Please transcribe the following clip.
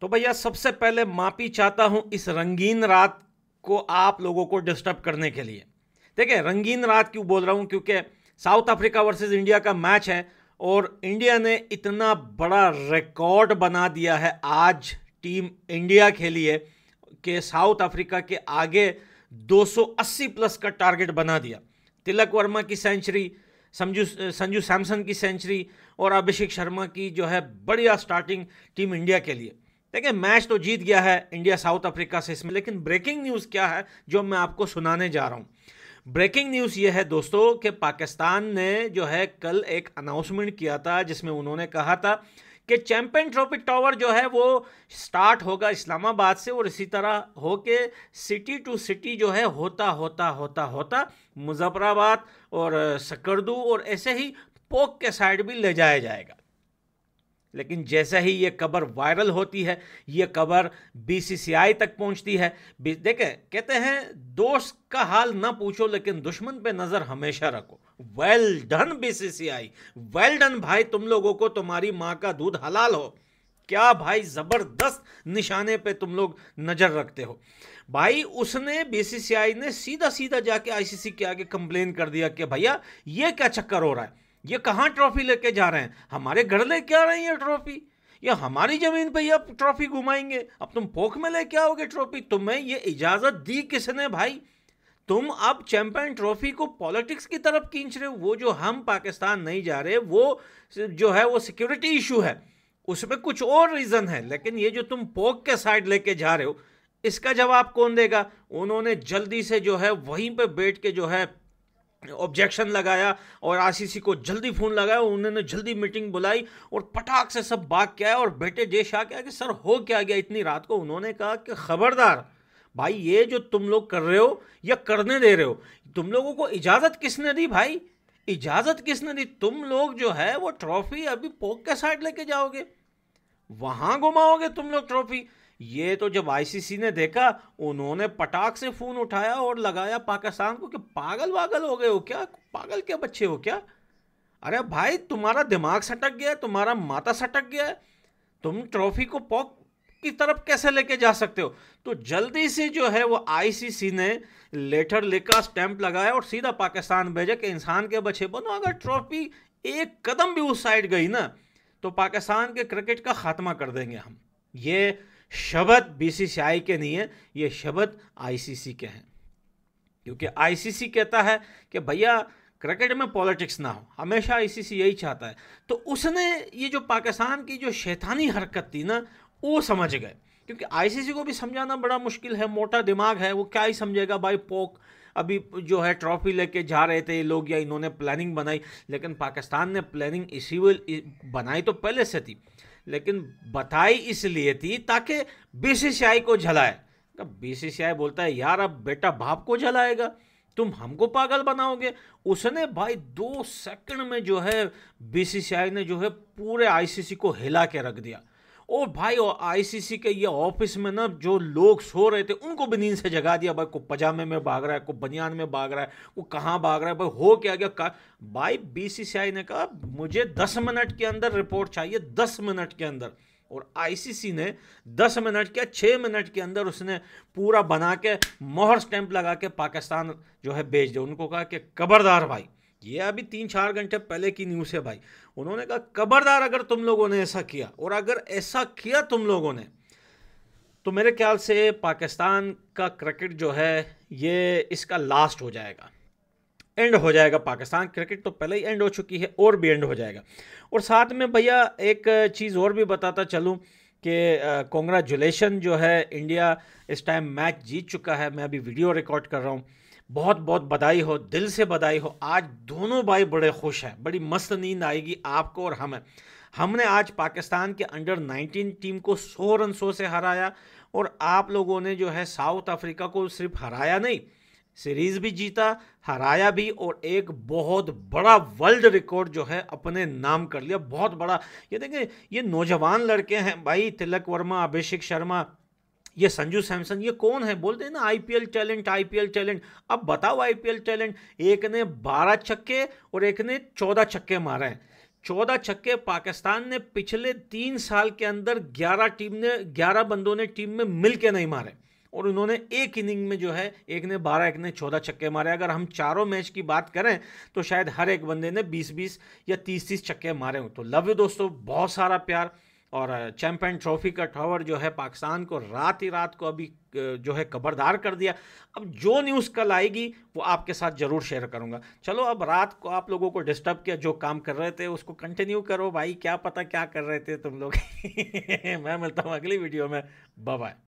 तो भैया सबसे पहले माफ़ी चाहता हूँ इस रंगीन रात को आप लोगों को डिस्टर्ब करने के लिए ठीक है रंगीन रात क्यों बोल रहा हूँ क्योंकि साउथ अफ्रीका वर्सेस इंडिया का मैच है और इंडिया ने इतना बड़ा रिकॉर्ड बना दिया है आज टीम इंडिया के लिए कि साउथ अफ्रीका के आगे 280 प्लस का टारगेट बना दिया तिलक वर्मा की सेंचुरी समझू संजू सैमसन की सेंचुरी और अभिषेक शर्मा की जो है बढ़िया स्टार्टिंग टीम इंडिया के लिए देखिए मैच तो जीत गया है इंडिया साउथ अफ्रीका से इसमें लेकिन ब्रेकिंग न्यूज़ क्या है जो मैं आपको सुनाने जा रहा हूँ ब्रेकिंग न्यूज़ ये है दोस्तों कि पाकिस्तान ने जो है कल एक अनाउंसमेंट किया था जिसमें उन्होंने कहा था कि चैंपियन ट्रॉफी टावर जो है वो स्टार्ट होगा इस्लामाबाद से और इसी तरह हो के सिटी टू सिटी जो है होता होता होता होता मुजफ्फराबाद और सकरदू और ऐसे ही पोक के साइड भी ले जाया जाएगा लेकिन जैसे ही ये खबर वायरल होती है ये खबर बीसीसीआई तक पहुंचती है देखे कहते हैं दोस्त का हाल ना पूछो लेकिन दुश्मन पे नज़र हमेशा रखो well done BCCI well done भाई तुम लोगों को तुम्हारी माँ का दूध हलाल हो क्या भाई ज़बरदस्त निशाने पे तुम लोग नज़र रखते हो भाई उसने बीसीसीआई ने सीधा सीधा जाके आईसीसी के आगे कंप्लेन कर दिया कि भैया ये क्या चक्कर हो रहा है ये कहाँ ट्रॉफी लेके जा रहे हैं हमारे घर लेके आ रहे हैं ये ट्रॉफी ये हमारी ज़मीन पे ही आप ट्रॉफी घुमाएंगे अब तुम पोख में लेके आओगे ट्रॉफी तुम्हें ये इजाज़त दी किसने भाई तुम अब चैंपियन ट्रॉफी को पॉलिटिक्स की तरफ खींच रहे हो वो जो हम पाकिस्तान नहीं जा रहे वो जो है वो सिक्योरिटी इशू है उसमें कुछ और रीज़न है लेकिन ये जो तुम पोक के साइड लेके जा रहे हो इसका जवाब कौन देगा उन्होंने जल्दी से जो है वहीं पे बैठ के जो है ऑब्जेक्शन लगाया और आरसीसी को जल्दी फ़ोन लगाया उन्होंने जल्दी मीटिंग बुलाई और पटाख से सब बात किया और बेटे जय आ गया कि सर हो क्या गया इतनी रात को उन्होंने कहा कि खबरदार भाई ये जो तुम लोग कर रहे हो या करने दे रहे हो तुम लोगों को इजाज़त किसने दी भाई इजाज़त किसने दी तुम लोग जो है वो ट्रॉफ़ी अभी पोक के साइड लेके जाओगे वहाँ घुमाओगे तुम लोग ट्रॉफ़ी ये तो जब आईसीसी ने देखा उन्होंने पटाख से फ़ोन उठाया और लगाया पाकिस्तान को कि पागल वागल हो गए हो क्या पागल के बच्चे हो क्या अरे भाई तुम्हारा दिमाग सटक गया तुम्हारा माता सटक गया है तुम ट्रॉफी को पॉक की तरफ कैसे लेके जा सकते हो तो जल्दी से जो है वो आईसीसी ने लेटर लिखा स्टैंप लगाया और सीधा पाकिस्तान भेजा कि इंसान के बच्चे बनो अगर ट्रॉफी एक कदम भी उस साइड गई ना तो पाकिस्तान के क्रिकेट का खात्मा कर देंगे हम ये शब्द बीसीसीआई के नहीं है ये शब्द आईसीसी के हैं क्योंकि आईसीसी कहता है कि भैया क्रिकेट में पॉलिटिक्स ना हो हमेशा आईसीसी यही चाहता है तो उसने ये जो पाकिस्तान की जो शैतानी हरकत थी ना वो समझ गए क्योंकि आईसीसी को भी समझाना बड़ा मुश्किल है मोटा दिमाग है वो क्या ही समझेगा भाई पोक अभी जो है ट्रॉफी लेके जा रहे थे ये लोग या इन्होंने प्लानिंग बनाई लेकिन पाकिस्तान ने प्लानिंग इसी बनाई तो पहले से थी लेकिन बताई इसलिए थी ताकि बीसीसीआई को झलाए बीसीसीआई बोलता है यार अब बेटा बाप को झलाएगा तुम हमको पागल बनाओगे उसने भाई दो सेकंड में जो है बीसीसीआई ने जो है पूरे आईसीसी को हिला के रख दिया और भाई और आईसीसी के ये ऑफिस में ना जो लोग सो रहे थे उनको भी नींद से जगा दिया भाई को पजामे में भाग रहा है को बनियान में भाग रहा है वो कहाँ भाग रहा है भाई हो क्या गया का भाई बीसीसीआई ने कहा मुझे दस मिनट के अंदर रिपोर्ट चाहिए दस मिनट के अंदर और आईसीसी ने दस मिनट क्या छः मिनट के अंदर उसने पूरा बना के मोहर स्टैंप लगा के पाकिस्तान जो है भेज दिया उनको कहा कि खबरदार भाई ये अभी तीन चार घंटे पहले की न्यूज़ है भाई उन्होंने कहा खबरदार अगर तुम लोगों ने ऐसा किया और अगर ऐसा किया तुम लोगों ने तो मेरे ख्याल से पाकिस्तान का क्रिकेट जो है ये इसका लास्ट हो जाएगा एंड हो जाएगा पाकिस्तान क्रिकेट तो पहले ही एंड हो चुकी है और भी एंड हो जाएगा और साथ में भैया एक चीज़ और भी बताता चलूँ कि कॉन्ग्रेचुलेशन जो है इंडिया इस टाइम मैच जीत चुका है मैं अभी वीडियो रिकॉर्ड कर रहा हूँ बहुत बहुत बधाई हो दिल से बधाई हो आज दोनों भाई बड़े खुश हैं बड़ी मस्त नींद आएगी आपको और हमें हमने आज पाकिस्तान के अंडर 19 टीम को सौ रन सौ से हराया और आप लोगों ने जो है साउथ अफ्रीका को सिर्फ हराया नहीं सीरीज भी जीता हराया भी और एक बहुत बड़ा वर्ल्ड रिकॉर्ड जो है अपने नाम कर लिया बहुत बड़ा ये देखिए ये नौजवान लड़के हैं भाई तिलक वर्मा अभिषेक शर्मा ये संजू सैमसन ये कौन है बोलते हैं ना आईपीएल टैलेंट आईपीएल टैलेंट अब बताओ आईपीएल टैलेंट एक ने बारह छक्के और एक ने चौदह छक्के मारे हैं चौदह छक्के पाकिस्तान ने पिछले तीन साल के अंदर ग्यारह टीम ने ग्यारह बंदों ने टीम में मिल के नहीं मारे और उन्होंने एक इनिंग में जो है एक ने बारह एक ने चौदह छक्के मारे अगर हम चारों मैच की बात करें तो शायद हर एक बंदे ने बीस बीस या तीस तीस छक्के मारे हों तो लव यू दोस्तों बहुत सारा प्यार और चैम्पियन ट्रॉफी का टावर जो है पाकिस्तान को रात ही रात को अभी जो है खबरदार कर दिया अब जो न्यूज़ कल आएगी वो आपके साथ ज़रूर शेयर करूंगा चलो अब रात को आप लोगों को डिस्टर्ब किया जो काम कर रहे थे उसको कंटिन्यू करो भाई क्या पता क्या कर रहे थे तुम लोग मैं मिलता हूँ अगली वीडियो में बाय